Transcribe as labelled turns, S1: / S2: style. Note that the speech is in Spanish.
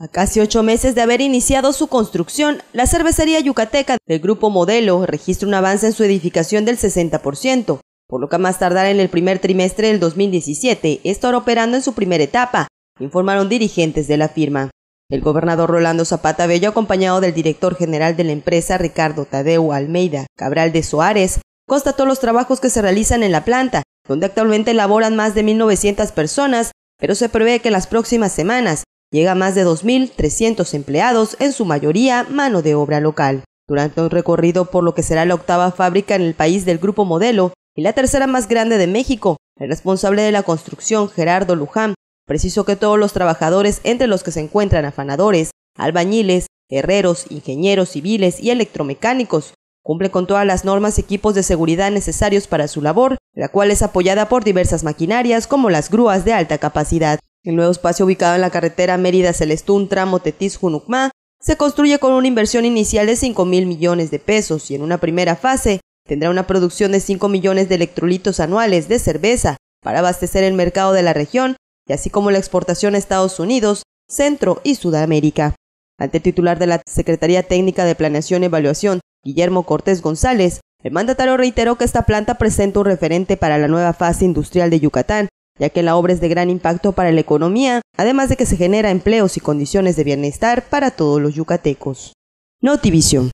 S1: A casi ocho meses de haber iniciado su construcción, la cervecería yucateca del Grupo Modelo registra un avance en su edificación del 60%, por lo que más tardar en el primer trimestre del 2017 estará operando en su primera etapa, informaron dirigentes de la firma. El gobernador Rolando Zapata Bello, acompañado del director general de la empresa Ricardo Tadeu Almeida Cabral de Soares, constató los trabajos que se realizan en la planta, donde actualmente laboran más de 1.900 personas, pero se prevé que en las próximas semanas llega a más de 2.300 empleados, en su mayoría mano de obra local. Durante un recorrido por lo que será la octava fábrica en el país del grupo Modelo y la tercera más grande de México, el responsable de la construcción, Gerardo Luján, precisó que todos los trabajadores, entre los que se encuentran afanadores, albañiles, herreros, ingenieros civiles y electromecánicos, cumplen con todas las normas y equipos de seguridad necesarios para su labor, la cual es apoyada por diversas maquinarias como las grúas de alta capacidad. El nuevo espacio ubicado en la carretera Mérida-Celestún, tramo Tetis-Junucmá, se construye con una inversión inicial de 5 mil millones de pesos y en una primera fase tendrá una producción de 5 millones de electrolitos anuales de cerveza para abastecer el mercado de la región y así como la exportación a Estados Unidos, Centro y Sudamérica. Ante titular de la Secretaría Técnica de Planeación y Evaluación, Guillermo Cortés González, el mandatario reiteró que esta planta presenta un referente para la nueva fase industrial de Yucatán ya que la obra es de gran impacto para la economía, además de que se genera empleos y condiciones de bienestar para todos los yucatecos. Notivision.